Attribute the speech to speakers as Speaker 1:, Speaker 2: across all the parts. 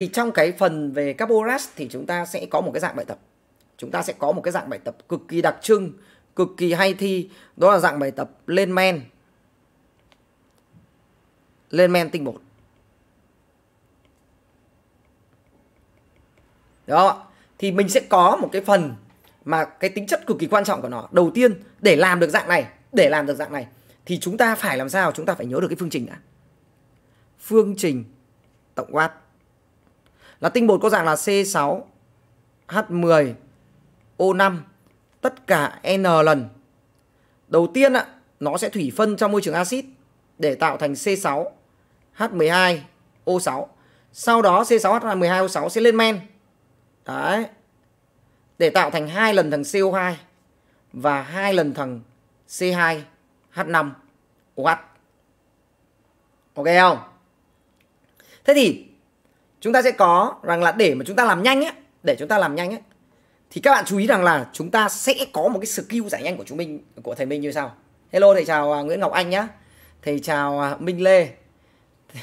Speaker 1: thì trong cái phần về Caporas thì chúng ta sẽ có một cái dạng bài tập chúng ta sẽ có một cái dạng bài tập cực kỳ đặc trưng cực kỳ hay thi đó là dạng bài tập lên men lên men tinh bột đó thì mình sẽ có một cái phần mà cái tính chất cực kỳ quan trọng của nó đầu tiên để làm được dạng này để làm được dạng này thì chúng ta phải làm sao chúng ta phải nhớ được cái phương trình đã phương trình tổng quát là tinh bột có dạng là C6H10O5 tất cả N lần. Đầu tiên ạ, nó sẽ thủy phân trong môi trường axit để tạo thành C6H12O6. Sau đó C6H12O6 sẽ lên men. Đấy. Để tạo thành hai lần thằng CO2 và hai lần thằng C2H5OH. Ok không? Thế thì chúng ta sẽ có rằng là để mà chúng ta làm nhanh ấy, để chúng ta làm nhanh ấy, thì các bạn chú ý rằng là chúng ta sẽ có một cái skill giải nhanh của chúng mình của thầy Minh như sau. Hello thầy chào à, Nguyễn Ngọc Anh nhá. Thầy chào à, Minh Lê.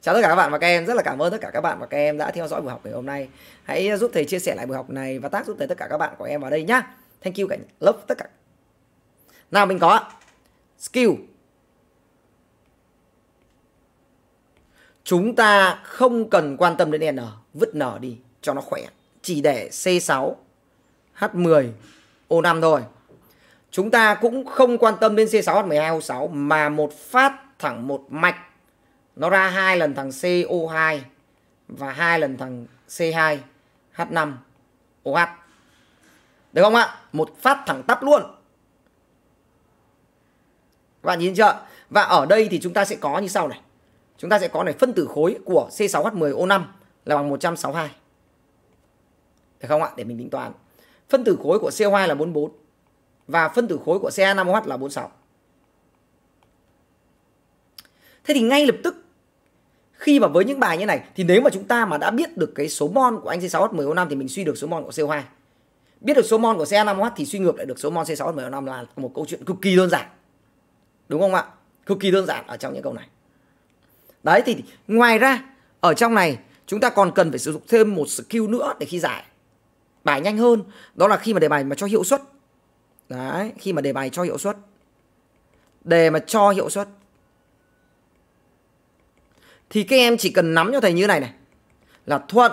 Speaker 1: chào tất cả các bạn và các em, rất là cảm ơn tất cả các bạn và các em đã theo dõi buổi học ngày hôm nay. Hãy giúp thầy chia sẻ lại buổi học này và tác giúp tới tất cả các bạn của em vào đây nhá. Thank you cả lớp tất cả. Nào mình có skill Chúng ta không cần quan tâm đến N, vứt N đi cho nó khỏe. Chỉ để C6, H10, O5 thôi. Chúng ta cũng không quan tâm đến C6H12O6 mà một phát thẳng một mạch nó ra hai lần thằng CO2 và hai lần thằng C2 H5 OH. Được không ạ? Một phát thẳng tắp luôn. Các bạn nhìn chưa? Và ở đây thì chúng ta sẽ có như sau này chúng ta sẽ có này phân tử khối của C6H10O5 là bằng 162. Được không ạ? Để mình tính toán. Phân tử khối của CO2 là 44 và phân tử khối của CA5OH là 46. Thế thì ngay lập tức khi mà với những bài như này thì nếu mà chúng ta mà đã biết được cái số mol của anh C6H10O5 thì mình suy được số mol của CO2. Biết được số mol của CA5OH thì suy ngược lại được số mol C6H10O5 là một câu chuyện cực kỳ đơn giản. Đúng không ạ? Cực kỳ đơn giản ở trong những câu này. Đấy thì ngoài ra ở trong này chúng ta còn cần phải sử dụng thêm một skill nữa để khi giải bài nhanh hơn. Đó là khi mà đề bài mà cho hiệu suất. Đấy, khi mà đề bài cho hiệu suất. Đề mà cho hiệu suất. Thì các em chỉ cần nắm cho thầy như này này. Là thuận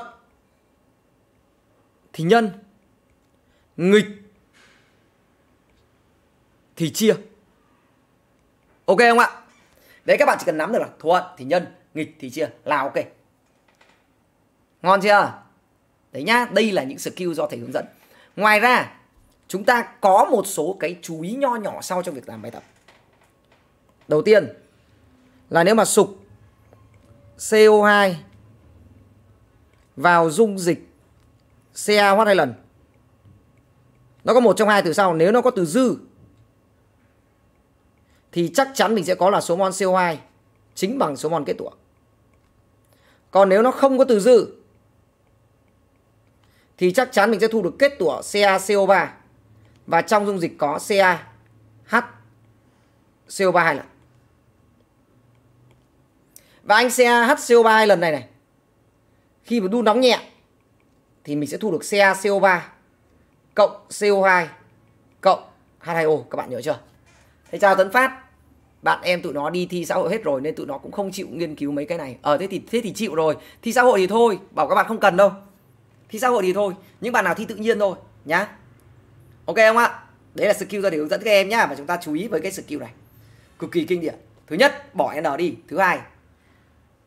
Speaker 1: thì nhân, nghịch thì chia. Ok không ạ? Đấy các bạn chỉ cần nắm được là thuận thì nhân, nghịch thì chia là ok. Ngon chưa? Đấy nhá, đây là những skill do thầy hướng dẫn. Ngoài ra, chúng ta có một số cái chú ý nho nhỏ sau trong việc làm bài tập. Đầu tiên là nếu mà sục CO2 vào dung dịch CaOH hai lần. Nó có một trong hai từ sau, nếu nó có từ dư thì chắc chắn mình sẽ có là số mol CO2 chính bằng số mol kết tủa. Còn nếu nó không có từ dư thì chắc chắn mình sẽ thu được kết tủa CaCO3 và trong dung dịch có CaH CO3 hai lần. Và anh cahco 3 hai lần này này khi mà đun nóng nhẹ thì mình sẽ thu được CaCO3 cộng CO2 cộng H2O các bạn nhớ chưa? thế chào tấn phát bạn em tụi nó đi thi xã hội hết rồi nên tụi nó cũng không chịu nghiên cứu mấy cái này ờ thế thì thế thì chịu rồi thi xã hội thì thôi bảo các bạn không cần đâu thi xã hội thì thôi những bạn nào thi tự nhiên thôi nhá ok không ạ đấy là skill ra để hướng dẫn các em nhá và chúng ta chú ý với cái skill này cực kỳ kinh điển thứ nhất bỏ n đi thứ hai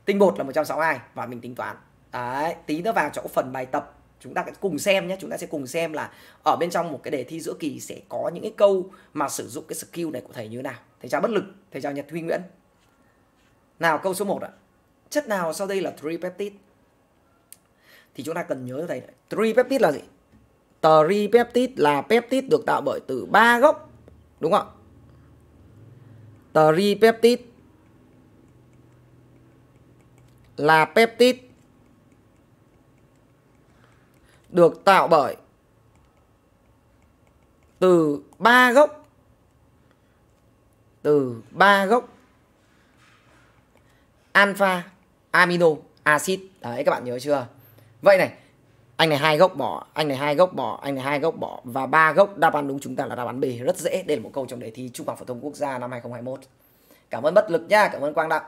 Speaker 1: tinh bột là 162 và mình tính toán đấy tí nữa vào chỗ phần bài tập chúng ta cùng xem nhé chúng ta sẽ cùng xem là ở bên trong một cái đề thi giữa kỳ sẽ có những cái câu mà sử dụng cái skill này của thầy như thế nào thầy chào bất lực thầy chào nhật huy nguyễn nào câu số 1 ạ chất nào sau đây là tripeptide thì chúng ta cần nhớ thầy tripeptide là gì tripeptide là peptide được tạo bởi từ ba gốc đúng không tripeptide là peptide được tạo bởi từ ba gốc từ ba gốc alpha amino acid đấy các bạn nhớ chưa vậy này anh này hai gốc bỏ anh này hai gốc bỏ anh này hai gốc bỏ và ba gốc đáp án đúng chúng ta là đáp án B rất dễ đây là một câu trong đề thi trung học phổ thông quốc gia năm 2021 cảm ơn bất lực nha cảm ơn quang đặng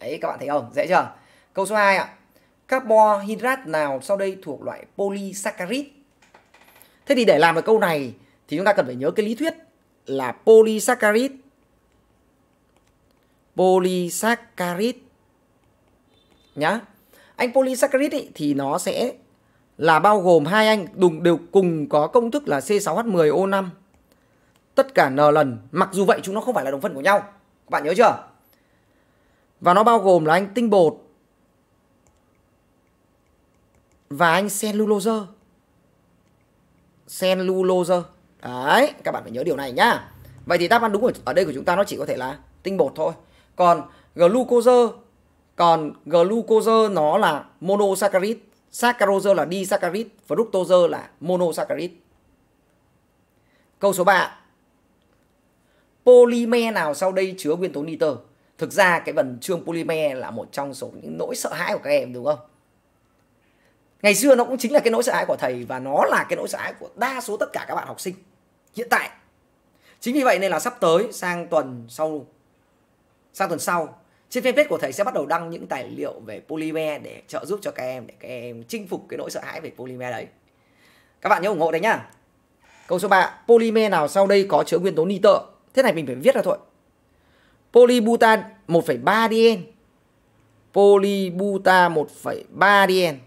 Speaker 1: đấy các bạn thấy không dễ chưa câu số 2 ạ à carbohydrate nào sau đây thuộc loại polysaccharide? Thế thì để làm được câu này thì chúng ta cần phải nhớ cái lý thuyết là polysaccharide polysaccharide nhá. Anh polysaccharide ý, thì nó sẽ là bao gồm hai anh đùng đều cùng có công thức là C6H10O5 tất cả n lần, mặc dù vậy chúng nó không phải là đồng phân của nhau. Các bạn nhớ chưa? Và nó bao gồm là anh tinh bột và anh cellulose cellulose đấy các bạn phải nhớ điều này nhá vậy thì đáp án đúng ở, ở đây của chúng ta nó chỉ có thể là tinh bột thôi còn glucose còn glucose nó là monosaccharide saccharose là disaccharide fructose là monosaccharide câu số 3 polymer nào sau đây chứa nguyên tố nitơ thực ra cái vần chương polymer là một trong số những nỗi sợ hãi của các em đúng không ngày xưa nó cũng chính là cái nỗi sợ hãi của thầy và nó là cái nỗi sợ hãi của đa số tất cả các bạn học sinh hiện tại chính vì vậy nên là sắp tới sang tuần sau sang tuần sau trên fanpage của thầy sẽ bắt đầu đăng những tài liệu về polymer để trợ giúp cho các em để các em chinh phục cái nỗi sợ hãi về polymer đấy các bạn nhớ ủng hộ đấy nhá câu số 3 polymer nào sau đây có chứa nguyên tố nitơ thế này mình phải viết ra thôi polybutan 1,3 dn polybuta 1,3 dn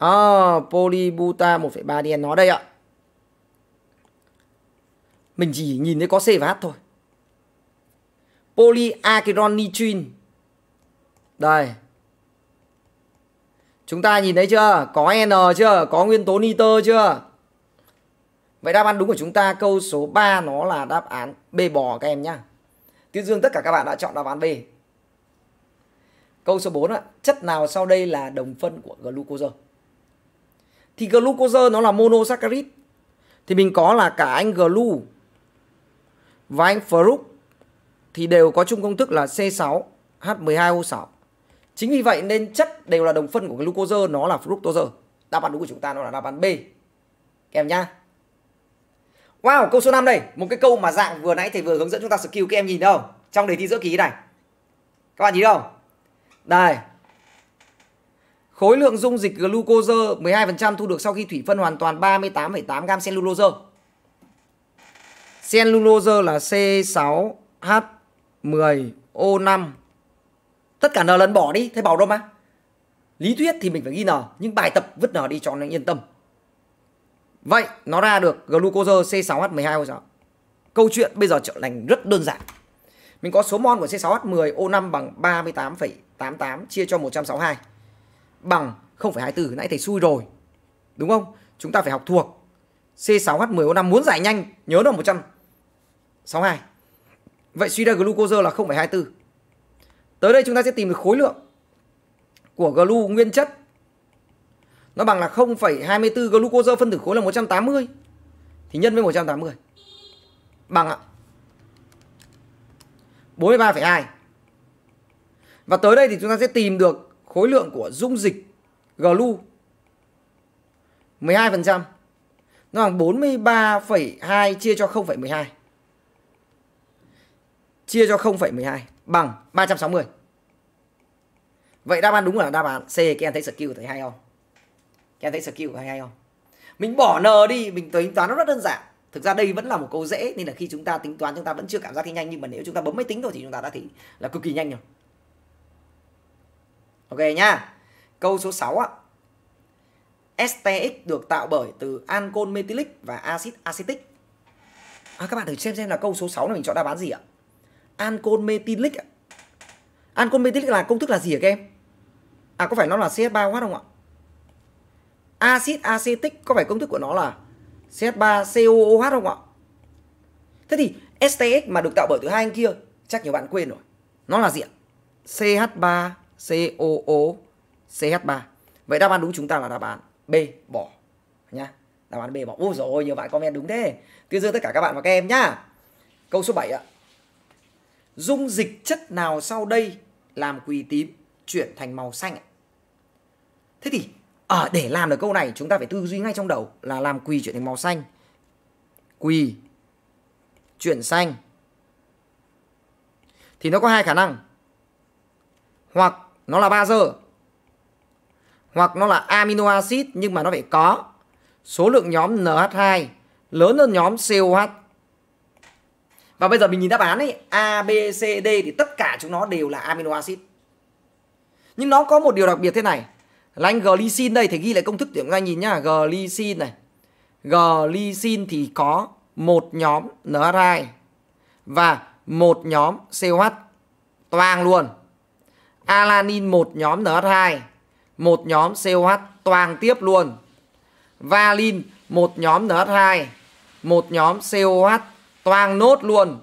Speaker 1: à, polybuta 1,3 đen nó đây ạ mình chỉ nhìn thấy có C và H thôi polyakiron nitrin đây chúng ta nhìn thấy chưa có N chưa có nguyên tố nitơ chưa Vậy đáp án đúng của chúng ta câu số 3 nó là đáp án B bò các em nhá. Tuyết Dương tất cả các bạn đã chọn đáp án B. Câu số 4 ạ, chất nào sau đây là đồng phân của glucose? thì glucose nó là monosaccharide thì mình có là cả anh glu và anh fruct thì đều có chung công thức là C6H12O6 chính vì vậy nên chất đều là đồng phân của glucose nó là fructose đáp án đúng của chúng ta nó là đáp án B kèm nhá Wow, câu số 5 đây, một cái câu mà dạng vừa nãy thầy vừa hướng dẫn chúng ta skill các em nhìn đâu? Trong đề thi giữa kỳ này. Các bạn nhìn đâu? Đây, Khối lượng dung dịch glucose 12% thu được sau khi thủy phân hoàn toàn 38,8 gam cellulose. Cellulose là C6H10O5. Tất cả N lần bỏ đi, thế bảo đâu mà. Lý thuyết thì mình phải ghi N, nhưng bài tập vứt N đi cho nó yên tâm. Vậy nó ra được glucose C6H12O6. Câu chuyện bây giờ trở thành rất đơn giản. Mình có số mol của C6H10O5 bằng 38,88 chia cho 162 bằng 0,24 nãy thầy xui rồi. Đúng không? Chúng ta phải học thuộc. C6H10O5 muốn giải nhanh, nhớ được 162. Vậy suy ra glucose là 0,24. Tới đây chúng ta sẽ tìm được khối lượng của glu nguyên chất. Nó bằng là 0,24 glucose phân tử khối là 180 thì nhân với 180 bằng ạ 43,2. Và tới đây thì chúng ta sẽ tìm được khối lượng của dung dịch glu 12%. Nó bằng 43,2 chia cho 0,12. Chia cho 0,12 bằng 360. Vậy đáp án đúng là đáp án C. Các em thấy skill thấy hay không? Các em thấy skill hay hay không? Mình bỏ n đi, mình tính toán nó rất đơn giản. Thực ra đây vẫn là một câu dễ nên là khi chúng ta tính toán chúng ta vẫn chưa cảm giác thấy nhanh nhưng mà nếu chúng ta bấm máy tính thôi thì chúng ta đã thấy là cực kỳ nhanh rồi. Ok nhá. Câu số 6 ạ. STX được tạo bởi từ ancol methylic và axit acetic. À, các bạn thử xem xem là câu số 6 này mình chọn đáp án gì ạ? Ancol methylic ạ. Ancol methylic là công thức là gì hả các em? À có phải nó là CH3OH không ạ? Axit acetic có phải công thức của nó là CH3COOH không ạ? Thế thì STX mà được tạo bởi từ hai anh kia chắc nhiều bạn quên rồi. Nó là gì ạ? CH3 COO CH3. Vậy đáp án đúng chúng ta là đáp án B bỏ nhá. Đáp án B bỏ. Ôi rồi nhiều bạn comment đúng thế. Tuyên dương tất cả các bạn và các em nhá. Câu số 7 ạ. Dung dịch chất nào sau đây làm quỳ tím chuyển thành màu xanh ạ? Thế thì ở à, để làm được câu này chúng ta phải tư duy ngay trong đầu là làm quỳ chuyển thành màu xanh. Quỳ chuyển xanh thì nó có hai khả năng. Hoặc nó là bazơ hoặc nó là amino acid nhưng mà nó phải có số lượng nhóm NH2 lớn hơn nhóm COH. Và bây giờ mình nhìn đáp án ấy, A, B, C, D thì tất cả chúng nó đều là amino acid. Nhưng nó có một điều đặc biệt thế này. Là anh glycine đây thì ghi lại công thức để chúng ta nhìn nhá, glycine này. Glycine thì có một nhóm NH2 và một nhóm COH. toàn luôn. Alanin một nhóm NH2, một nhóm COH toàn tiếp luôn. Valin một nhóm NH2, một nhóm COH toàn nốt luôn.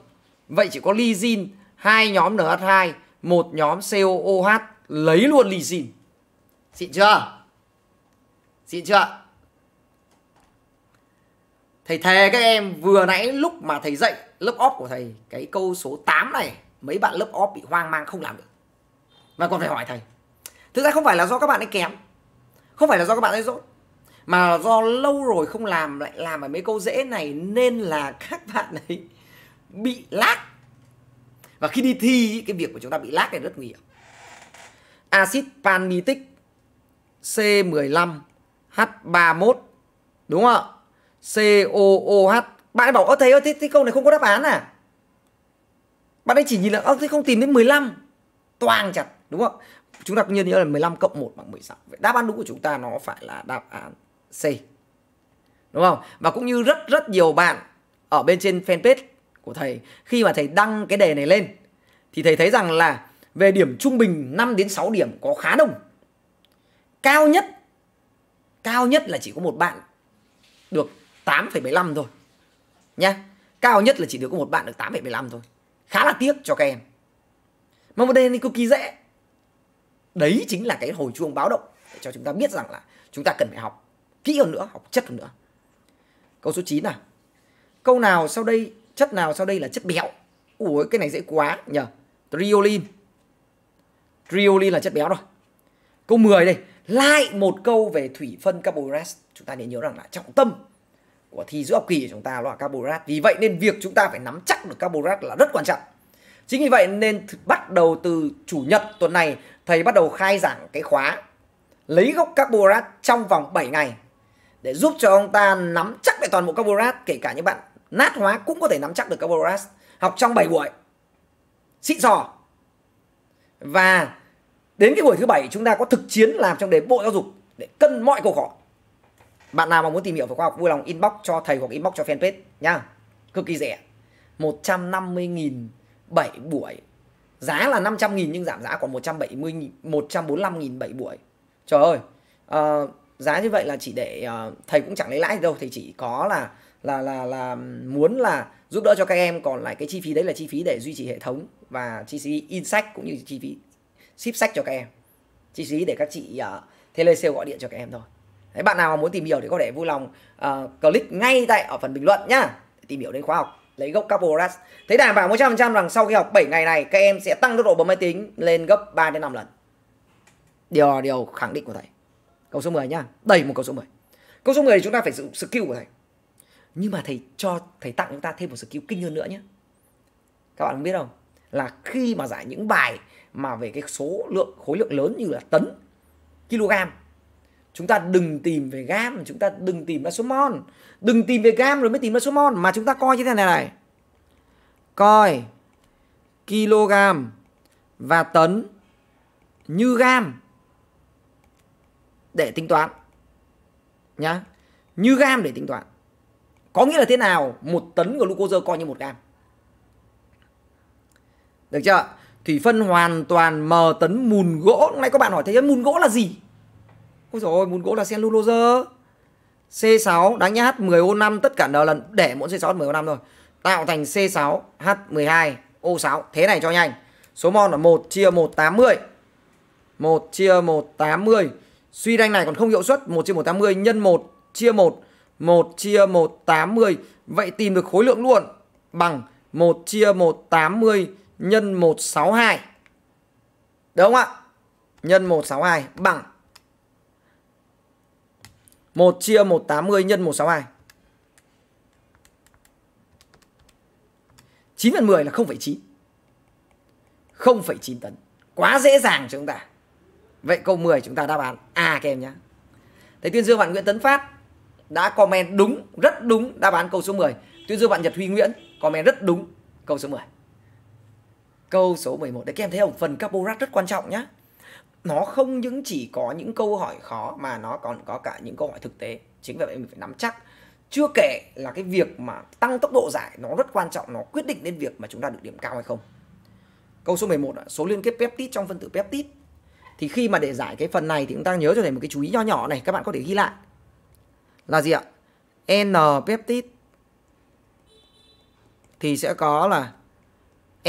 Speaker 1: Vậy chỉ có lysine hai nhóm NH2, một nhóm COOH lấy luôn lysine. Xịn chưa? Xịn chưa? Thầy thề các em vừa nãy lúc mà thầy dạy lớp off của thầy cái câu số 8 này mấy bạn lớp off bị hoang mang không làm được mà còn phải hỏi thầy thực ra không phải là do các bạn ấy kém không phải là do các bạn ấy dốt mà do lâu rồi không làm lại làm ở mấy câu dễ này nên là các bạn ấy bị lác và khi đi thi cái việc của chúng ta bị lác này rất nguy hiểm acid palmitic C15 H31 đúng không ạ COOH bạn ấy bảo ơ thầy ơi thế, thế câu này không có đáp án à bạn ấy chỉ nhìn là ơ thế không tìm đến 15 toàn chặt đúng không chúng ta cũng nhiên nhớ là 15 cộng 1 bằng 16 vậy đáp án đúng của chúng ta nó phải là đáp án C đúng không và cũng như rất rất nhiều bạn ở bên trên fanpage của thầy khi mà thầy đăng cái đề này lên thì thầy thấy rằng là về điểm trung bình 5 đến 6 điểm có khá đông cao nhất cao nhất là chỉ có một bạn được 8,75 thôi nhá cao nhất là chỉ được có một bạn được 8,75 thôi khá là tiếc cho các em mà một đề này cực kỳ dễ đấy chính là cái hồi chuông báo động để cho chúng ta biết rằng là chúng ta cần phải học kỹ hơn nữa học chất hơn nữa câu số 9 là câu nào sau đây chất nào sau đây là chất béo ủa cái này dễ quá nhờ triolin triolin là chất béo rồi câu 10 đây lại một câu về thủy phân carbohydrate chúng ta nên nhớ rằng là trọng tâm của thi giữa học kỳ của chúng ta là carbohydrate vì vậy nên việc chúng ta phải nắm chắc được carbohydrate là rất quan trọng chính vì vậy nên bắt đầu từ chủ nhật tuần này thầy bắt đầu khai giảng cái khóa lấy gốc carbohydrate trong vòng 7 ngày để giúp cho ông ta nắm chắc về toàn bộ carbohydrate kể cả những bạn nát hóa cũng có thể nắm chắc được carbohydrate học trong 7 buổi xịn sò và đến cái buổi thứ bảy chúng ta có thực chiến làm trong đề bộ giáo dục để cân mọi câu hỏi bạn nào mà muốn tìm hiểu về khoa học vui lòng inbox cho thầy hoặc inbox cho fanpage nha cực kỳ rẻ 150.000 7 buổi giá là 500 nghìn nhưng giảm giá còn 170 145 nghìn 7 buổi trời ơi uh, giá như vậy là chỉ để uh, thầy cũng chẳng lấy lãi gì đâu thầy chỉ có là là là là muốn là giúp đỡ cho các em còn lại cái chi phí đấy là chi phí để duy trì hệ thống và chi phí in sách cũng như chi phí ship sách cho các em chi phí để các chị uh, ờ, telesale gọi điện cho các em thôi đấy bạn nào mà muốn tìm hiểu thì có thể vui lòng uh, click ngay tại ở phần bình luận nhá tìm hiểu đến khóa học lấy gốc Carboras. Thế đảm bảo 100% rằng sau khi học 7 ngày này các em sẽ tăng tốc độ bấm máy tính lên gấp 3 đến 5 lần. Điều điều khẳng định của thầy. Câu số 10 nhá, đẩy một câu số 10. Câu số 10 thì chúng ta phải sử dụng skill của thầy. Nhưng mà thầy cho thầy tặng chúng ta thêm một skill kinh hơn nữa nhé. Các bạn biết không? Là khi mà giải những bài mà về cái số lượng khối lượng lớn như là tấn, kg chúng ta đừng tìm về gam chúng ta đừng tìm ra số mol đừng tìm về gam rồi mới tìm ra số mol mà chúng ta coi như thế này này coi kg và tấn như gam để tính toán nhá như gam để tính toán có nghĩa là thế nào một tấn glucose coi như một gam được chưa thủy phân hoàn toàn mờ tấn mùn gỗ hôm nay các bạn hỏi thế mùn gỗ là gì Ôi dồi ôi, môn gỗ là sen loser. C6 đánh h 10 O5 tất cả đều lần để muốn C6 H10 O5 rồi Tạo thành C6 H12 O6. Thế này cho nhanh. Số mol là 1 chia 180. 1 chia 180. Suy đanh này còn không hiệu suất 1 chia 180 nhân 1 chia 1 1 chia 180. Vậy tìm được khối lượng luôn bằng 1 chia 180 nhân 162. Đúng không ạ? Nhân 162 bằng 1 chia 180 nhân 162. 9 phần 10 là 0,9. 0,9 tấn. Quá dễ dàng cho chúng ta. Vậy câu 10 chúng ta đáp án A à, các em nhé. thầy tuyên dương bạn Nguyễn Tấn Phát đã comment đúng, rất đúng đáp án câu số 10. Tuyên dương bạn Nhật Huy Nguyễn comment rất đúng câu số 10. Câu số 11. Đấy các em thấy không? Phần carbohydrate rất quan trọng nhé nó không những chỉ có những câu hỏi khó mà nó còn có cả những câu hỏi thực tế chính vì vậy mình phải nắm chắc chưa kể là cái việc mà tăng tốc độ giải nó rất quan trọng nó quyết định đến việc mà chúng ta được điểm cao hay không câu số 11 là số liên kết peptide trong phân tử peptide thì khi mà để giải cái phần này thì chúng ta nhớ cho thầy một cái chú ý nho nhỏ này các bạn có thể ghi lại là gì ạ n peptide thì sẽ có là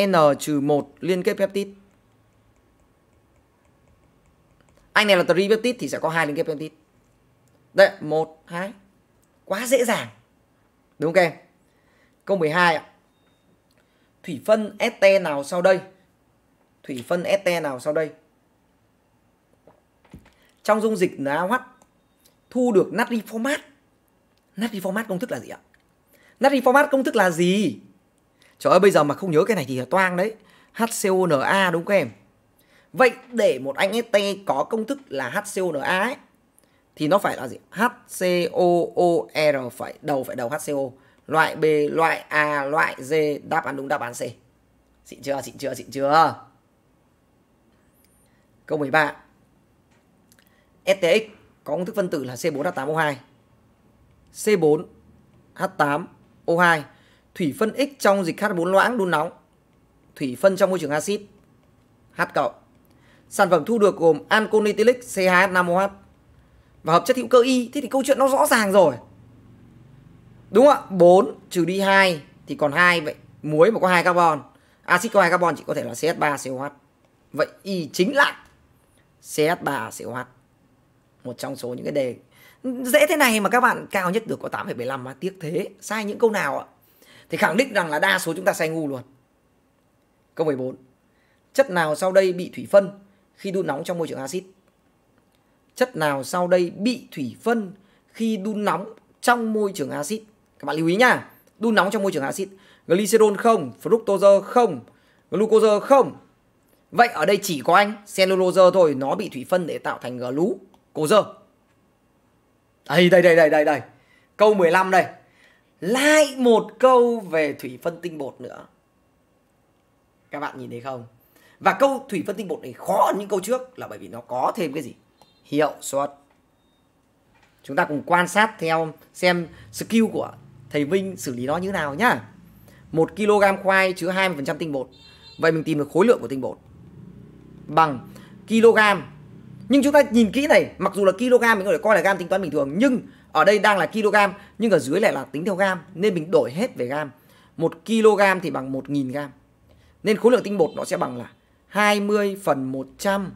Speaker 1: n trừ một liên kết peptide anh này là tripeptide thì sẽ có hai liên kết peptide đấy một hai quá dễ dàng đúng không em câu 12 ạ thủy phân este nào sau đây thủy phân este nào sau đây trong dung dịch NaOH thu được natri format natri format công thức là gì ạ natri format công thức là gì trời ơi bây giờ mà không nhớ cái này thì toang đấy HCONA đúng không em Vậy để một anh ST có công thức là HCONA ấy, thì nó phải là gì? HCOOR phải đầu phải đầu HCO. Loại B, loại A, loại D, đáp án đúng đáp án C. Xịn chưa? Xịn chưa? Xịn chưa? Câu 13. STX có công thức phân tử là C4H8O2. C4H8O2 thủy phân X trong dịch H4 loãng đun nóng. Thủy phân trong môi trường axit H cộng Sản phẩm thu được gồm Anconitilic CH5OH và hợp chất hữu cơ Y. Thế thì câu chuyện nó rõ ràng rồi. Đúng không ạ? 4 trừ đi 2 thì còn 2 vậy. Muối mà có hai carbon. Axit có hai carbon chỉ có thể là CH3COH. Vậy Y chính là CH3COH. Một trong số những cái đề dễ thế này mà các bạn cao nhất được có 8,75 mà tiếc thế. Sai những câu nào ạ? Thì khẳng định rằng là đa số chúng ta sai ngu luôn. Câu 14. Chất nào sau đây bị thủy phân khi đun nóng trong môi trường axit. Chất nào sau đây bị thủy phân khi đun nóng trong môi trường axit? Các bạn lưu ý nhá. Đun nóng trong môi trường axit, glycerol không, fructose không, glucose không. Vậy ở đây chỉ có anh cellulose thôi, nó bị thủy phân để tạo thành glucose. Đây đây đây đây đây đây. Câu 15 đây. Lại một câu về thủy phân tinh bột nữa. Các bạn nhìn thấy không? Và câu thủy phân tinh bột này khó hơn những câu trước là bởi vì nó có thêm cái gì? Hiệu suất. Chúng ta cùng quan sát theo xem skill của thầy Vinh xử lý nó như thế nào nhá. 1 kg khoai chứa 20% tinh bột. Vậy mình tìm được khối lượng của tinh bột bằng kg. Nhưng chúng ta nhìn kỹ này, mặc dù là kg mình có thể coi là gam tính toán bình thường nhưng ở đây đang là kg nhưng ở dưới lại là tính theo gam nên mình đổi hết về gam. 1 kg thì bằng 1000 gam. Nên khối lượng tinh bột nó sẽ bằng là 20 phần 100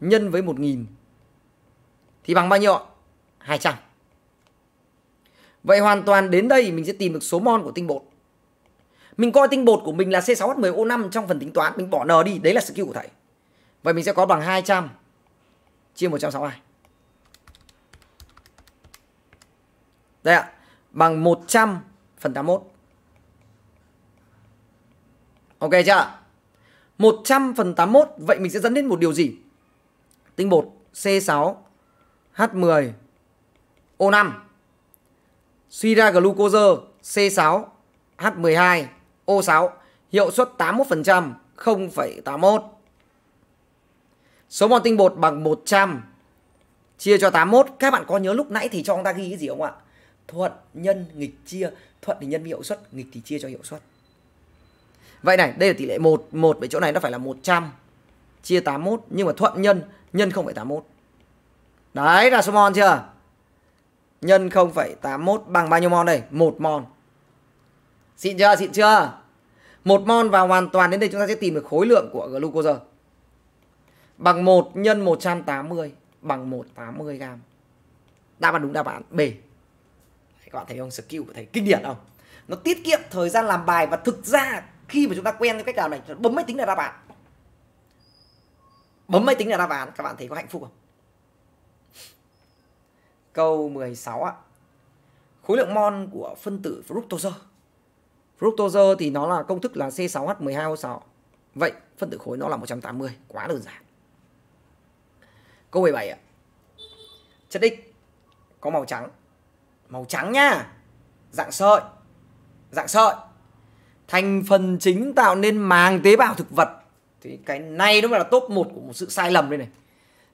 Speaker 1: nhân với 1000 thì bằng bao nhiêu ạ? 200. Vậy hoàn toàn đến đây mình sẽ tìm được số mol của tinh bột. Mình coi tinh bột của mình là C6H10O5 trong phần tính toán, mình bỏ n đi, đấy là skill của thầy. Vậy mình sẽ có bằng 200 chia 162. Đây ạ, bằng 100 phần 81. Ok chưa ạ? 100 phần 81 Vậy mình sẽ dẫn đến một điều gì Tinh bột C6 H10 O5 Suy ra glucose C6 H12 O6 Hiệu suất 81% 0,81 Số mol tinh bột bằng 100 Chia cho 81 Các bạn có nhớ lúc nãy thì cho chúng ta ghi cái gì không ạ Thuận nhân nghịch chia Thuận thì nhân với hiệu suất Nghịch thì chia cho hiệu suất Vậy này, đây là tỷ lệ 1, 1 vậy chỗ này nó phải là 100 chia 81 nhưng mà thuận nhân nhân 0,81. Đấy là số mol chưa? Nhân 0,81 bằng bao nhiêu mol đây? 1 mol. Xịn chưa? Xịn chưa? 1 mol và hoàn toàn đến đây chúng ta sẽ tìm được khối lượng của glucose. Bằng 1 nhân 180 bằng 180 g. Đáp án đúng đáp án B. Các bạn thấy không? Skill của thầy kinh điển không? Nó tiết kiệm thời gian làm bài và thực ra khi mà chúng ta quen với cách làm này bấm máy tính là ra bạn, bấm máy tính là ra bạn, các bạn thấy có hạnh phúc không câu 16 ạ khối lượng mol của phân tử fructose fructose thì nó là công thức là C6H12O6 vậy phân tử khối nó là 180 quá đơn giản câu 17 ạ chất x có màu trắng màu trắng nha dạng sợi dạng sợi thành phần chính tạo nên màng tế bào thực vật thì cái này đúng là top 1 của một sự sai lầm đây này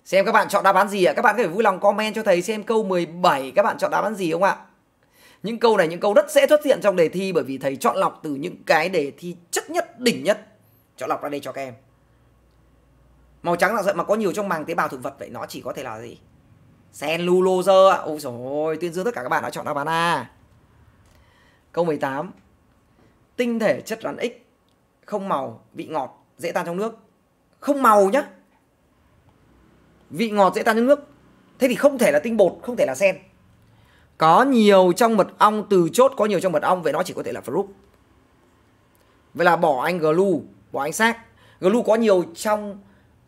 Speaker 1: xem các bạn chọn đáp án gì ạ các bạn có thể vui lòng comment cho thầy xem câu 17 các bạn chọn đáp án gì không ạ những câu này những câu rất dễ xuất hiện trong đề thi bởi vì thầy chọn lọc từ những cái đề thi chất nhất đỉnh nhất chọn lọc ra đây cho các em màu trắng là sợi mà có nhiều trong màng tế bào thực vật vậy nó chỉ có thể là gì cellulose ạ ôi rồi tuyên dương tất cả các bạn đã chọn đáp án a câu 18 tinh thể chất rắn X không màu, vị ngọt, dễ tan trong nước. Không màu nhá. Vị ngọt dễ tan trong nước. Thế thì không thể là tinh bột, không thể là sen. Có nhiều trong mật ong từ chốt có nhiều trong mật ong vậy nó chỉ có thể là fruit. Vậy là bỏ anh glu, bỏ anh xác. Glu có nhiều trong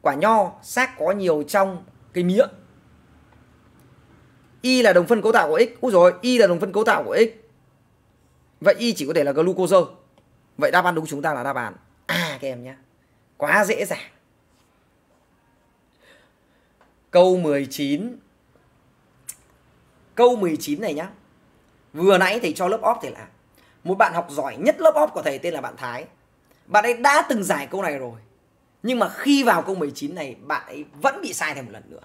Speaker 1: quả nho, xác có nhiều trong cây mía. Y là đồng phân cấu tạo của x. Úi rồi, y là đồng phân cấu tạo của x Vậy Y chỉ có thể là glucose. Vậy đáp án đúng chúng ta là đáp án A các em nhé. Quá dễ dàng. Câu 19. Câu 19 này nhá. Vừa nãy thầy cho lớp off thầy làm. Một bạn học giỏi nhất lớp off của thầy tên là bạn Thái. Bạn ấy đã từng giải câu này rồi. Nhưng mà khi vào câu 19 này bạn ấy vẫn bị sai thêm một lần nữa.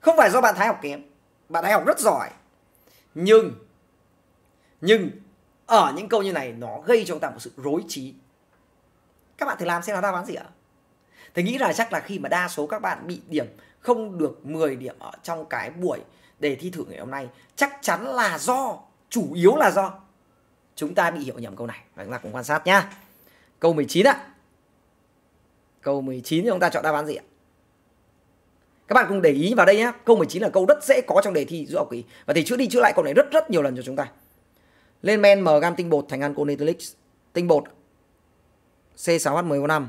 Speaker 1: Không phải do bạn Thái học kém. Bạn Thái học rất giỏi. Nhưng nhưng ở những câu như này nó gây cho chúng ta một sự rối trí các bạn thử làm xem là đáp án gì ạ Thầy nghĩ là chắc là khi mà đa số các bạn bị điểm không được 10 điểm ở trong cái buổi đề thi thử ngày hôm nay chắc chắn là do chủ yếu là do chúng ta bị hiểu nhầm câu này và chúng ta cùng quan sát nhá câu 19 ạ câu 19 chúng ta chọn đáp án gì ạ các bạn cùng để ý vào đây nhé câu 19 là câu rất dễ có trong đề thi giữa học kỳ và thầy chữa đi chữa lại câu này rất rất nhiều lần cho chúng ta lên men mờ gam tinh bột thành alcoholic tinh bột C6H10O5.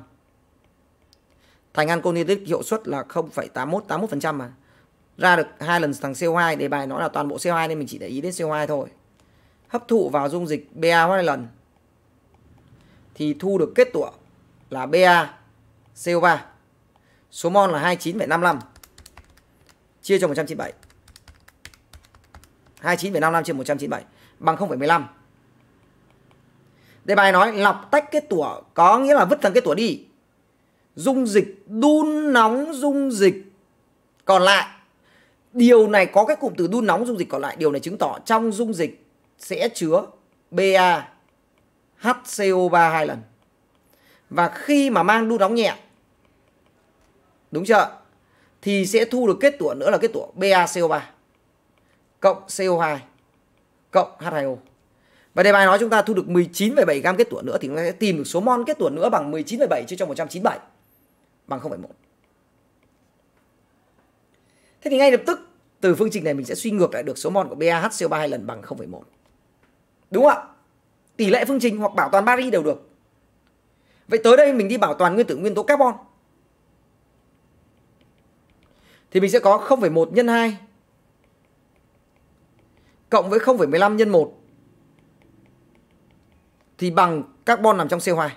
Speaker 1: Thành alcoholic hiệu suất là 0,81 81% mà. Ra được hai lần thằng CO2, đề bài nó là toàn bộ CO2 nên mình chỉ để ý đến CO2 thôi. Hấp thụ vào dung dịch Ba hai lần thì thu được kết tủa là Ba CO3. Số mol là 29,55 chia cho 197. 29,55 chia 197 bằng 0,15. Đề bài nói lọc tách cái tủa có nghĩa là vứt thằng cái tủa đi. Dung dịch đun nóng dung dịch còn lại. Điều này có cái cụm từ đun nóng dung dịch còn lại. Điều này chứng tỏ trong dung dịch sẽ chứa Ba HCO3 hai lần. Và khi mà mang đun nóng nhẹ Đúng chưa? Thì sẽ thu được kết tủa nữa là kết tủa BaCO3 cộng CO2 cộng H2O. Và đề bài nói chúng ta thu được 19,7 gam kết tủa nữa thì chúng ta sẽ tìm được số mol kết tủa nữa bằng 19,7 chia cho 197 bằng 0,1. Thế thì ngay lập tức từ phương trình này mình sẽ suy ngược lại được số mol của BaHCO3 hai lần bằng 0,1. Đúng không ạ? Tỷ lệ phương trình hoặc bảo toàn Paris đều được. Vậy tới đây mình đi bảo toàn nguyên tử nguyên tố carbon. Thì mình sẽ có 0,1 nhân 2 cộng với 0,15 nhân 1 thì bằng carbon nằm trong CO2.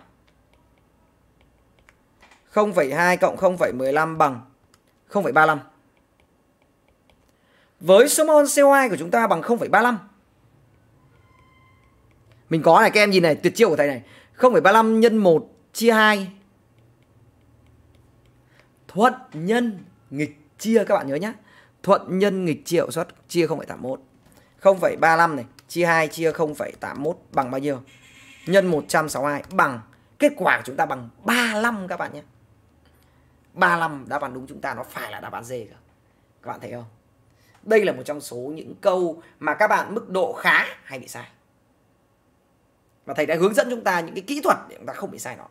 Speaker 1: 0,2 cộng 0,15 bằng 0,35. Với số mol CO2 của chúng ta bằng 0,35. Mình có này các em nhìn này, tuyệt chiêu của thầy này. 0,35 nhân 1 chia 2 thuận nhân nghịch chia các bạn nhớ nhé thuận nhân nghịch chia hiệu suất chia 0,81 0,35 này chia 2 chia 0,81 bằng bao nhiêu? Nhân 162 bằng kết quả của chúng ta bằng 35 các bạn nhé. 35 đáp án đúng chúng ta nó phải là đáp án D cơ. Các bạn thấy không? Đây là một trong số những câu mà các bạn mức độ khá hay bị sai. Và thầy đã hướng dẫn chúng ta những cái kỹ thuật để chúng ta không bị sai nó.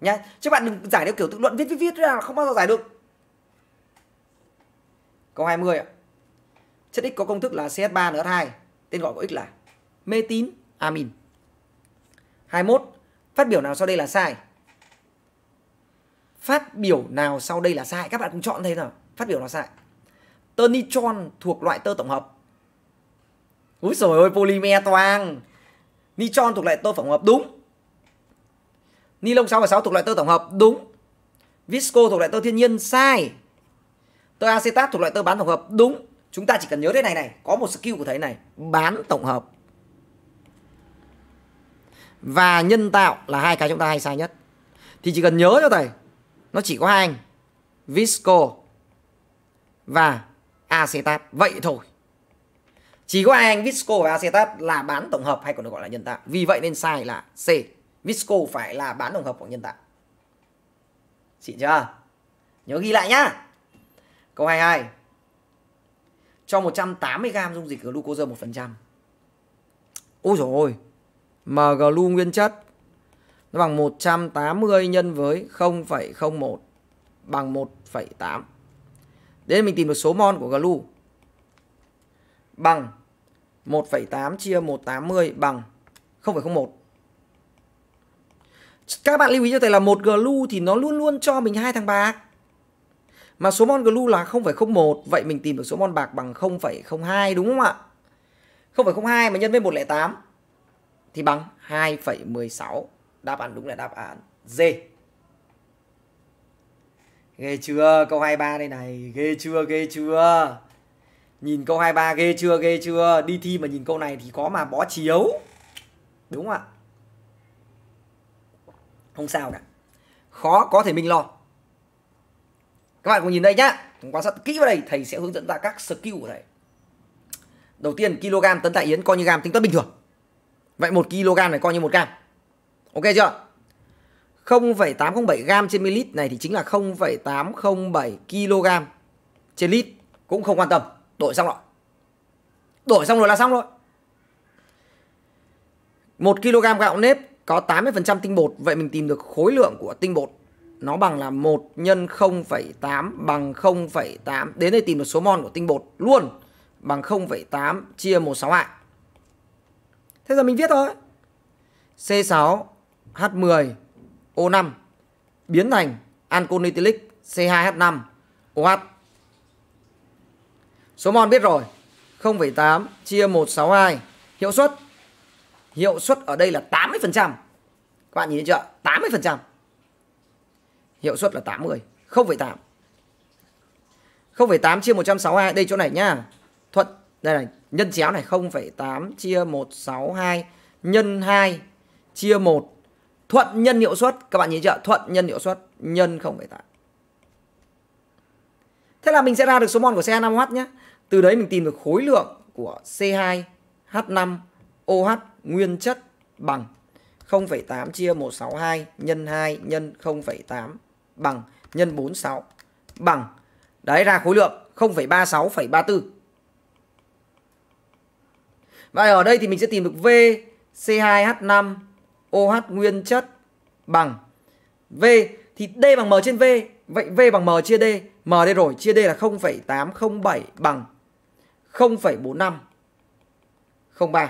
Speaker 1: Nhá, chứ bạn đừng giải theo kiểu tự luận viết viết viết ra là không bao giờ giải được. Câu 20 ạ chất X có công thức là CH3NH2, tên gọi của X là metin amin. 21. Phát biểu nào sau đây là sai? Phát biểu nào sau đây là sai? Các bạn cũng chọn thế nào? Phát biểu nào sai? Tơ nitron thuộc loại tơ tổng hợp. Úi rồi ôi, polymer toang. Nitron thuộc loại tơ tổng hợp đúng. Ni lông 6 và 6 thuộc loại tơ tổng hợp đúng. Visco thuộc loại tơ thiên nhiên sai. Tơ acetat thuộc loại tơ bán tổng hợp đúng chúng ta chỉ cần nhớ thế này này có một skill của thầy này bán tổng hợp và nhân tạo là hai cái chúng ta hay sai nhất thì chỉ cần nhớ cho thầy nó chỉ có hai anh visco và acetat vậy thôi chỉ có hai anh visco và acetat là bán tổng hợp hay còn được gọi là nhân tạo vì vậy nên sai là c visco phải là bán tổng hợp của nhân tạo xịn chưa nhớ ghi lại nhá câu 22 cho 180g dung dịch glucose 1%. Ôi dồi ôi, MGlu nguyên chất nó bằng 180 nhân với 0,01 bằng 1,8. Đến mình tìm được số mol của glu bằng 1,8 chia 180 bằng 0,01. Các bạn lưu ý cho thầy là một glu thì nó luôn luôn cho mình hai thằng bạc. Mà số mon glu là 0,01, vậy mình tìm được số mon bạc bằng 0,02 đúng không ạ? 0,02 mà nhân với 108 thì bằng 2,16. Đáp án đúng là đáp án D. Ghê chưa? Câu 23 đây này, ghê chưa? Ghê chưa? Nhìn câu 23 ghê chưa? Ghê chưa? Đi thi mà nhìn câu này thì có mà bó chiếu. Đúng không ạ? Không sao cả. Khó có thể mình lo các bạn cùng nhìn đây nhá quan sát kỹ vào đây thầy sẽ hướng dẫn ra các skill của thầy đầu tiên kg tấn tại yến coi như gam tính toán bình thường vậy một kg này coi như một gam ok chưa 0,807 gam trên ml này thì chính là 0,807 kg trên lít cũng không quan tâm đổi xong rồi đổi xong rồi là xong rồi 1 kg gạo nếp có 80% tinh bột vậy mình tìm được khối lượng của tinh bột nó bằng là 1 nhân 0,8 bằng 0,8. Đến đây tìm được số mol của tinh bột luôn bằng 0,8 chia 16 hại. Thế giờ mình viết thôi. C6H10O5 biến thành ancol nitilic C2H5OH. Số mol biết rồi. 0,8 chia 162. Hiệu suất. Hiệu suất ở đây là 80%. Các bạn nhìn thấy chưa? 80%. Hiệu suất là 80, 0,8. 0,8 chia 162, đây chỗ này nhá. Thuận, đây này, nhân chéo này 0,8 chia 162 nhân 2 chia 1 thuận nhân hiệu suất, các bạn nhìn chưa? Thuận nhân hiệu suất nhân 0,8. Thế là mình sẽ ra được số mol của C2H5H nhé. Từ đấy mình tìm được khối lượng của C2H5OH nguyên chất bằng 0,8 chia 162 nhân 2 nhân 0,8 bằng nhân 46 bằng đấy ra khối lượng 0,36,34. Vậy ở đây thì mình sẽ tìm được V C2H5 OH nguyên chất bằng V thì D bằng M trên V. Vậy V bằng M chia D. M đây rồi, chia D là 0,807 bằng 0,4503.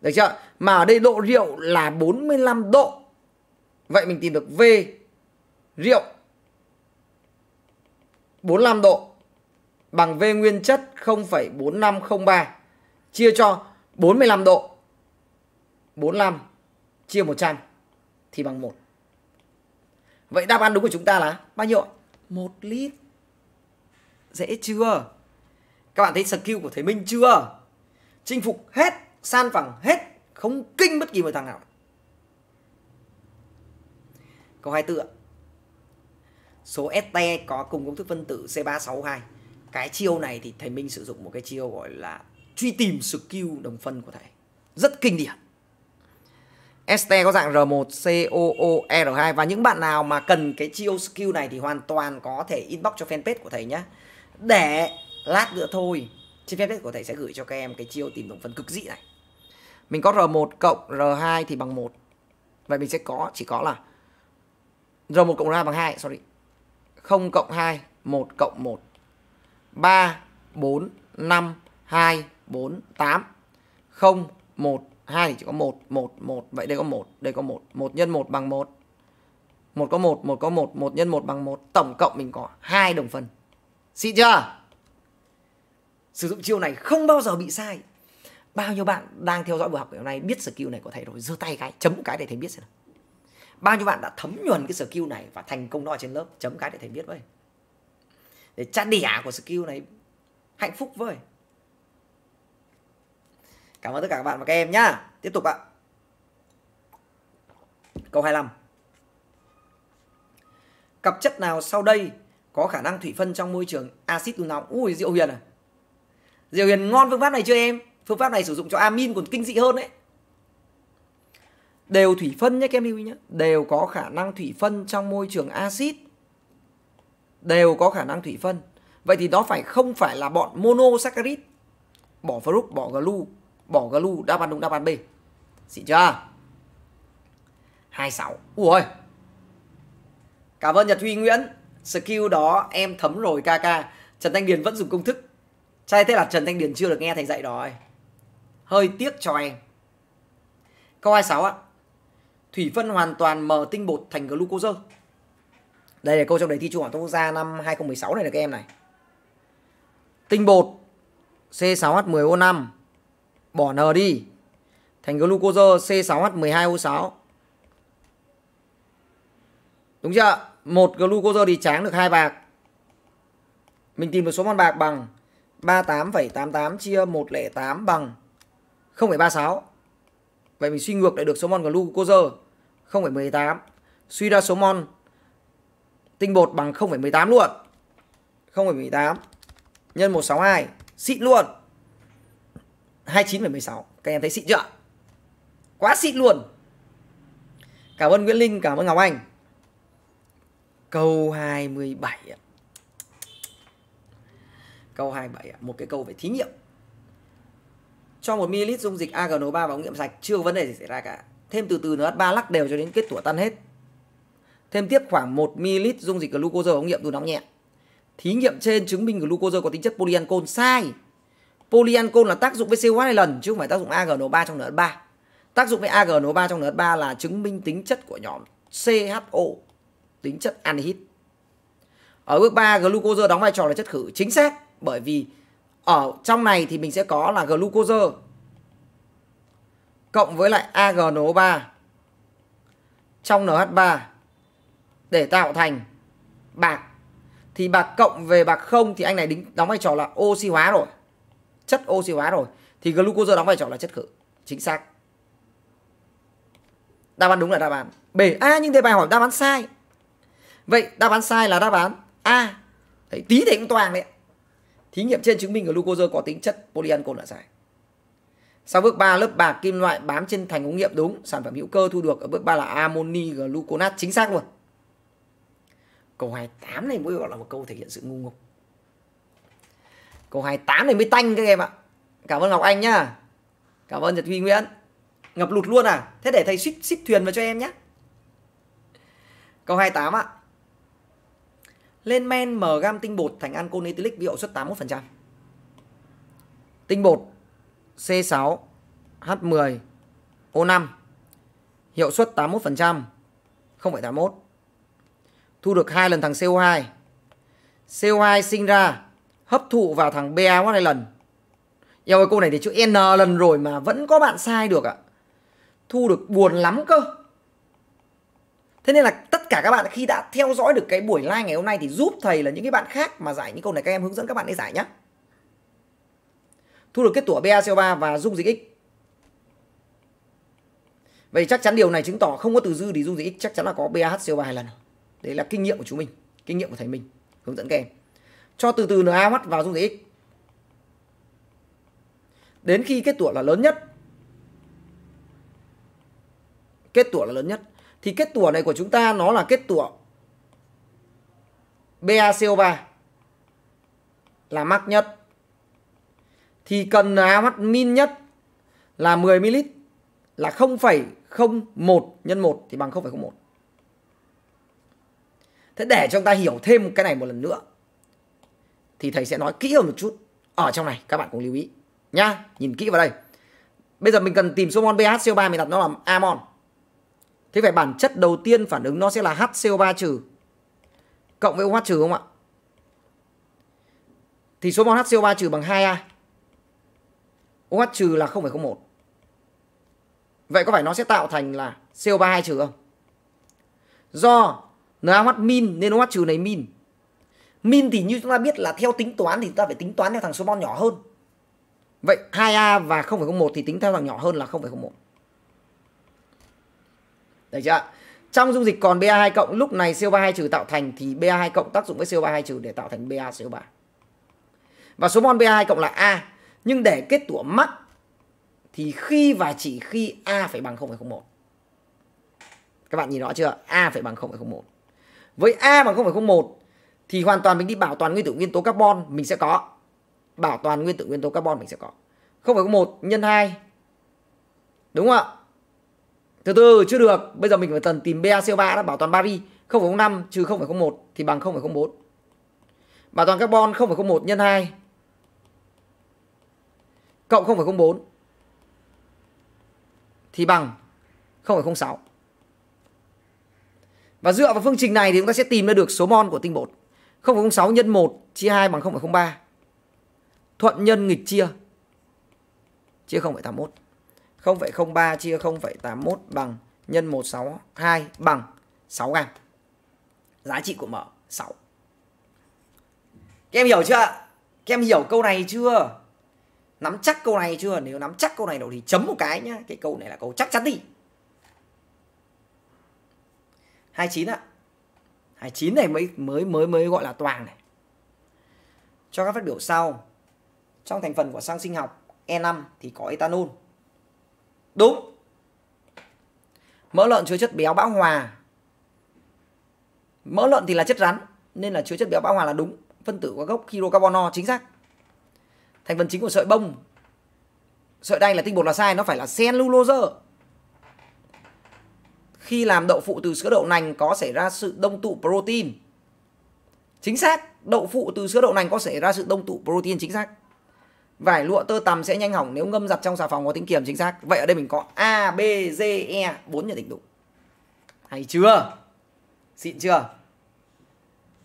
Speaker 1: Được chưa? Mà ở đây độ rượu là 45 độ. Vậy mình tìm được V rượu 45 độ bằng V nguyên chất 0,4503 chia cho 45 độ 45 chia 100 thì bằng 1. Vậy đáp án đúng của chúng ta là bao nhiêu? 1 lít. Dễ chưa? Các bạn thấy skill của thầy Minh chưa? Chinh phục hết, san phẳng hết, không kinh bất kỳ một thằng nào. Câu 24 ạ số ST có cùng công thức phân tử C362 cái chiêu này thì thầy Minh sử dụng một cái chiêu gọi là truy tìm skill đồng phân của thầy rất kinh điển ST có dạng R1 COOR2 và những bạn nào mà cần cái chiêu skill này thì hoàn toàn có thể inbox cho fanpage của thầy nhé để lát nữa thôi trên fanpage của thầy sẽ gửi cho các em cái chiêu tìm đồng phân cực dị này mình có R1 cộng R2 thì bằng 1 vậy mình sẽ có chỉ có là R1 cộng R2 bằng 2 sorry 0 cộng 2, 1 cộng 1. 3, 4, 5, 2, 4, 8. 0, 1, 2 chỉ có 1, 1, 1. Vậy đây có 1, đây có 1. 1 x 1 bằng 1. 1 có 1, 1 có 1, 1 x 1 bằng 1. Tổng cộng mình có hai đồng phân Xịn chưa? Sử dụng chiêu này không bao giờ bị sai. Bao nhiêu bạn đang theo dõi buổi học ngày hôm nay biết skill này của thầy rồi, giơ tay cái, chấm cái để thầy biết xem nào bao nhiêu bạn đã thấm nhuần cái skill này và thành công nó trên lớp chấm cái để thầy biết với để cha đẻ của skill này hạnh phúc với cảm ơn tất cả các bạn và các em nhá tiếp tục ạ câu 25 cặp chất nào sau đây có khả năng thủy phân trong môi trường axit lùn nóng ui diệu huyền à diệu huyền ngon phương pháp này chưa em phương pháp này sử dụng cho amin còn kinh dị hơn đấy đều thủy phân nhé các em lưu ý nhé đều có khả năng thủy phân trong môi trường axit đều có khả năng thủy phân vậy thì đó phải không phải là bọn monosaccharide bỏ fructose, bỏ glu bỏ glu đáp án đúng đáp án b xịn chưa 26 ui cảm ơn nhật huy nguyễn skill đó em thấm rồi kk. trần thanh điền vẫn dùng công thức Chắc thế là Trần Thanh Điền chưa được nghe thầy dạy rồi. Hơi tiếc cho em. Câu 26 ạ. Thủy phân hoàn toàn mờ tinh bột thành glucose. Đây là câu trong đề thi Trung học Quốc gia năm 2016 này là các em này. Tinh bột C6H10O5 bỏ N đi thành glucose C6H12O6. Đúng chưa? Một glucose thì tráng được hai bạc. Mình tìm được số mol bạc bằng 38,88 chia 108 bằng 0,36. Vậy mình suy ngược lại được số mol glucose 0,18 suy ra số mol tinh bột bằng 0,18 luôn 0,18 nhân 162 xịn luôn 29,16 các em thấy xịn chưa quá xịn luôn cảm ơn Nguyễn Linh cảm ơn Ngọc Anh câu 27 ạ Câu 27 một cái câu về thí nghiệm. Cho 1 ml dung dịch AgNO3 vào ống nghiệm sạch chưa có vấn đề gì xảy ra cả. Thêm từ từ NH3 lắc đều cho đến kết tủa tan hết. Thêm tiếp khoảng 1 ml dung dịch glucose ống nghiệm đun nóng nhẹ. Thí nghiệm trên chứng minh glucose có tính chất polyancol sai. Polyancol là tác dụng với CO2 lần chứ không phải tác dụng AgNO3 trong NH3. Tác dụng với AgNO3 trong NH3 là chứng minh tính chất của nhóm CHO, tính chất anhid. Ở bước 3, glucose đóng vai trò là chất khử chính xác bởi vì ở trong này thì mình sẽ có là glucose cộng với lại AgNO3 trong NH3 để tạo thành bạc. Thì bạc cộng về bạc không thì anh này đính đóng vai trò là oxy hóa rồi. Chất oxy hóa rồi. Thì glucose đóng vai trò là chất khử. Chính xác. Đáp án đúng là đáp án B. A à, nhưng đề bài hỏi đáp án sai. Vậy đáp án sai là đáp án A. Đấy, tí thì cũng toàn đấy. Thí nghiệm trên chứng minh glucose có tính chất polyancol là sai. Sau bước 3 lớp bạc kim loại bám trên thành ống nghiệm đúng, sản phẩm hữu cơ thu được ở bước 3 là amoni gluconat chính xác luôn. Câu 28 này mới gọi là một câu thể hiện sự ngu ngốc. Câu 28 này mới tanh các em ạ. Cảm ơn Ngọc Anh nhá. Cảm ơn Nhật Huy Nguyễn. Ngập lụt luôn à? Thế để thầy ship ship thuyền vào cho em nhé. Câu 28 ạ. Lên men m gam tinh bột thành ancol ethylic hiệu suất 81%. Tinh bột C6 H10 O5 Hiệu suất 81% 0,81 Thu được hai lần thằng CO2 CO2 sinh ra hấp thụ vào thằng BA hai lần Eo ơi cô này thì chữ N lần rồi mà vẫn có bạn sai được ạ Thu được buồn lắm cơ Thế nên là tất cả các bạn khi đã theo dõi được cái buổi live ngày hôm nay thì giúp thầy là những cái bạn khác mà giải những câu này các em hướng dẫn các bạn để giải nhé thu được kết tủa BaCO3 và dung dịch X. Vậy chắc chắn điều này chứng tỏ không có từ dư thì dung dịch X chắc chắn là có BaHCO3 hai lần. Đấy là kinh nghiệm của chúng mình, kinh nghiệm của thầy mình hướng dẫn các em. Cho từ từ NaOH vào dung dịch X. Đến khi kết tủa là lớn nhất. Kết tủa là lớn nhất. Thì kết tủa này của chúng ta nó là kết tủa BaCO3 là mắc nhất thì cần AH min nhất là 10 ml là 0,01 nhân 1 thì bằng 0,01. Thế để cho chúng ta hiểu thêm cái này một lần nữa thì thầy sẽ nói kỹ hơn một chút ở trong này các bạn cũng lưu ý nhá, nhìn kỹ vào đây. Bây giờ mình cần tìm số mol BHCO3 mình đặt nó là amon. Thế phải bản chất đầu tiên phản ứng nó sẽ là HCO3 trừ cộng với OH trừ không ạ? Thì số mol HCO3 trừ bằng 2A. OH trừ là 0,01. Vậy có phải nó sẽ tạo thành là CO3 2 trừ không? Do NaOH min nên OH trừ này min. Min thì như chúng ta biết là theo tính toán thì chúng ta phải tính toán theo thằng số mol nhỏ hơn. Vậy 2A và 0,01 thì tính theo thằng nhỏ hơn là 0,01. Đấy chưa Trong dung dịch còn Ba2 cộng lúc này CO3 2 trừ tạo thành thì Ba2 cộng tác dụng với CO3 2 trừ để tạo thành BaCO3. Và số mol Ba2 cộng là A nhưng để kết tủa mắt thì khi và chỉ khi A phải bằng 0,01. Các bạn nhìn rõ chưa? A phải bằng 0,01. Với A bằng 0,01 thì hoàn toàn mình đi bảo toàn nguyên tử nguyên tố carbon mình sẽ có. Bảo toàn nguyên tử nguyên tố carbon mình sẽ có. 0,01 nhân 2. Đúng không ạ? Từ từ chưa được, bây giờ mình phải cần tìm BaCO3 đã bảo toàn bari 0,05 trừ 0,01 thì bằng 0,04. Bảo toàn carbon 0,01 nhân 2 cộng 0,04 thì bằng 0,06. Và dựa vào phương trình này thì chúng ta sẽ tìm ra được số mol của tinh bột. 0,06 nhân 1 chia 2 bằng 0,03. Thuận nhân nghịch chia chia 0,81. 0,03 chia 0,81 bằng nhân 162 bằng 6 gram. Giá trị của m 6. Các em hiểu chưa? Các em hiểu câu này chưa? nắm chắc câu này chưa nếu nắm chắc câu này rồi thì chấm một cái nhá cái câu này là câu chắc chắn đi 29 ạ 29 này mới mới mới mới gọi là toàn này cho các phát biểu sau trong thành phần của xăng sinh học E5 thì có etanol. đúng mỡ lợn chứa chất béo bão hòa mỡ lợn thì là chất rắn nên là chứa chất béo bão hòa là đúng phân tử có gốc hydrocarbono chính xác thành phần chính của sợi bông sợi đay là tinh bột là sai nó phải là cellulose khi làm đậu phụ từ sữa đậu nành có xảy ra sự đông tụ protein chính xác đậu phụ từ sữa đậu nành có xảy ra sự đông tụ protein chính xác vải lụa tơ tằm sẽ nhanh hỏng nếu ngâm giặt trong xà phòng có tính kiềm chính xác vậy ở đây mình có a b d e bốn nhận định đủ hay chưa xịn chưa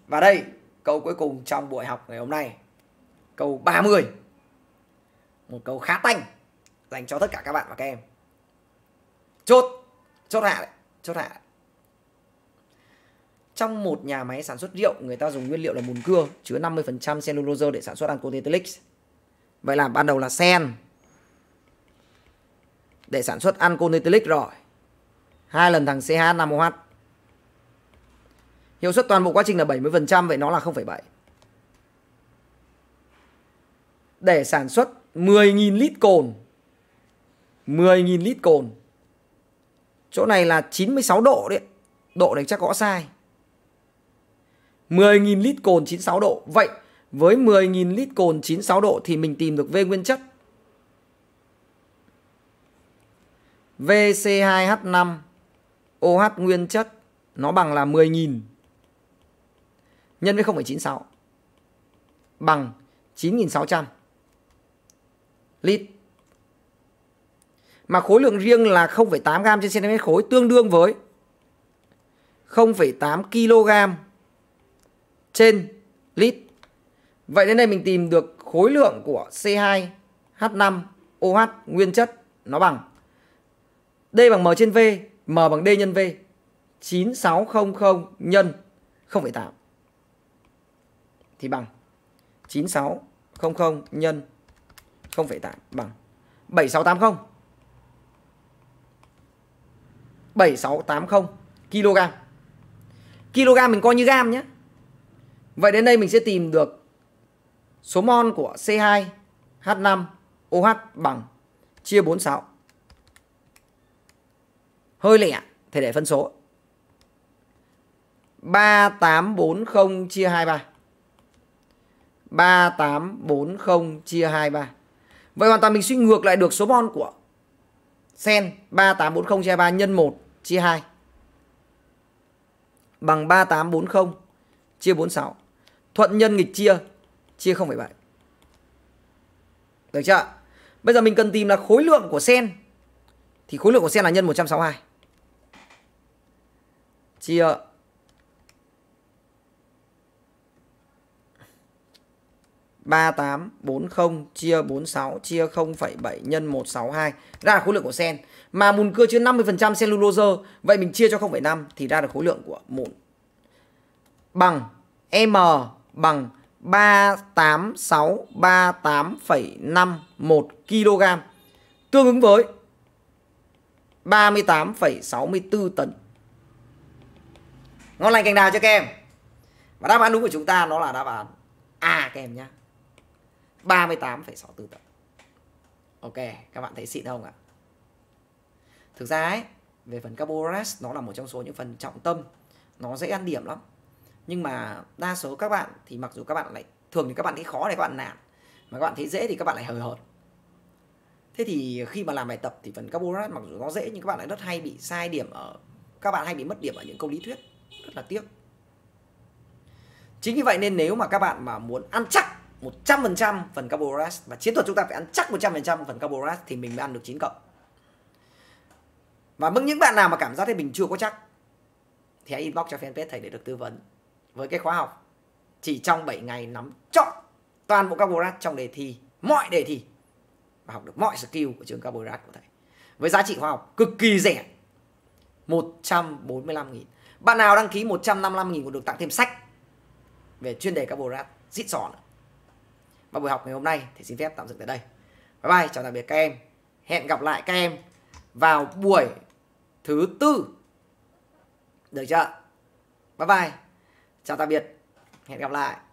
Speaker 1: và đây câu cuối cùng trong buổi học ngày hôm nay câu 30 một câu khá tanh dành cho tất cả các bạn và các em chốt chốt hạ đấy chốt hạ trong một nhà máy sản xuất rượu người ta dùng nguyên liệu là mùn cưa chứa 50% cellulose để sản xuất ancotetelix vậy là ban đầu là sen để sản xuất ancotetelix rồi hai lần thằng CH 5 OH hiệu suất toàn bộ quá trình là 70% vậy nó là 0,7 để sản xuất 10.000 lít cồn 10.000 lít cồn Chỗ này là 96 độ đấy Độ này chắc có sai 10.000 lít cồn 96 độ Vậy với 10.000 lít cồn 96 độ Thì mình tìm được V nguyên chất VC2H5 OH nguyên chất Nó bằng là 10.000 Nhân với 0,96 Bằng 9.600 lít. Mà khối lượng riêng là 0,8 gram trên cm khối tương đương với 0,8 kg trên lít. Vậy đến đây mình tìm được khối lượng của C2H5OH nguyên chất nó bằng D bằng M trên V, M bằng D nhân V 9600 nhân 0,8 thì bằng 9600 nhân 0,8 bằng 7680 7680 kg kg mình coi như gam nhé Vậy đến đây mình sẽ tìm được số mol của C2H5OH bằng chia 46 hơi lẻ thì để phân số 3840 chia 23 3840 chia 23 Vậy hoàn toàn mình suy ngược lại được số mol của sen 3840 chia 3 nhân 1 chia 2 bằng 3840 chia 46. Thuận nhân nghịch chia chia 0,7. Được chưa? Bây giờ mình cần tìm là khối lượng của sen. Thì khối lượng của sen là nhân 162. Chia 3840 chia 46 chia 0,7 nhân 162 ra là khối lượng của sen. Mà mùn cưa chứa 50% cellulose, vậy mình chia cho 0,5 thì ra được khối lượng của mụn. Bằng M bằng 38638,51 kg tương ứng với 38,64 tấn. Ngon lành cành đào cho các em. Và đáp án đúng của chúng ta nó là đáp án A à, các em nhé. 38,64 tấn ok các bạn thấy xịn không ạ thực ra ấy về phần carbohydrates nó là một trong số những phần trọng tâm nó dễ ăn điểm lắm nhưng mà đa số các bạn thì mặc dù các bạn lại thường thì các bạn thấy khó này các bạn nản mà các bạn thấy dễ thì các bạn lại hời hợt thế thì khi mà làm bài tập thì phần carbohydrate mặc dù nó dễ nhưng các bạn lại rất hay bị sai điểm ở các bạn hay bị mất điểm ở những câu lý thuyết rất là tiếc chính vì vậy nên nếu mà các bạn mà muốn ăn chắc 100% phần carbohydrate và chiến thuật chúng ta phải ăn chắc 100% phần carbohydrate thì mình mới ăn được 9 cộng. Và mừng những bạn nào mà cảm giác thấy mình chưa có chắc thì hãy inbox cho fanpage thầy để được tư vấn với cái khóa học chỉ trong 7 ngày nắm trọn toàn bộ carbohydrate trong đề thi, mọi đề thi và học được mọi skill của trường carbohydrate của thầy. Với giá trị khóa học cực kỳ rẻ 145 000 Bạn nào đăng ký 155 000 còn được tặng thêm sách về chuyên đề carbohydrate xịn sò nữa. Và buổi học ngày hôm nay thì xin phép tạm dừng tại đây. Bye bye, chào tạm biệt các em. Hẹn gặp lại các em vào buổi thứ tư. Được chưa? Bye bye. Chào tạm biệt. Hẹn gặp lại.